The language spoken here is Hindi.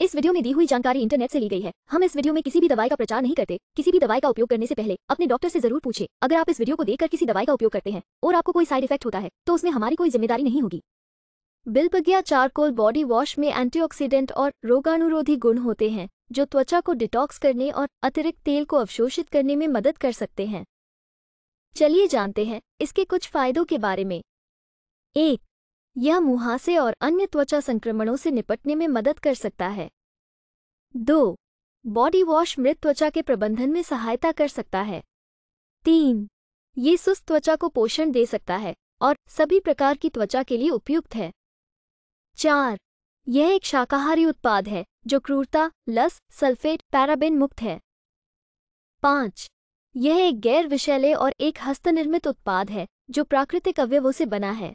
इस वीडियो में दी हुई जानकारी इंटरनेट से ली गई है हम इस वीडियो में किसी भी दवाई का प्रचार नहीं करते किसी भी दवाई का उपयोग करने से पहले अपने डॉक्टर से जरूर पूछे अगर आप इस वीडियो को देखकर किसी दवाई का उपयोग करते हैं और आपको कोई साइड इफेक्ट होता है तो उसमें हमारी कोई जिम्मेदारी नहीं होगी बिलबगिया चारकोल बॉडी वॉश में एंटीऑक्सीडेंट और रोगाणुरोधी गुण होते हैं जो त्वचा को डिटॉक्स करने और अतिरिक्त तेल को अवशोषित करने में मदद कर सकते हैं चलिए जानते हैं इसके कुछ फायदों के बारे में एक यह मुहासे और अन्य त्वचा संक्रमणों से निपटने में मदद कर सकता है दो बॉडी वॉश मृत त्वचा के प्रबंधन में सहायता कर सकता है तीन ये सुस्त त्वचा को पोषण दे सकता है और सभी प्रकार की त्वचा के लिए उपयुक्त है चार यह एक शाकाहारी उत्पाद है जो क्रूरता लस सल्फेट पैराबेन मुक्त है पाँच यह एक गैर विषैले और एक हस्तनिर्मित उत्पाद है जो प्राकृतिक अवयवों से बना है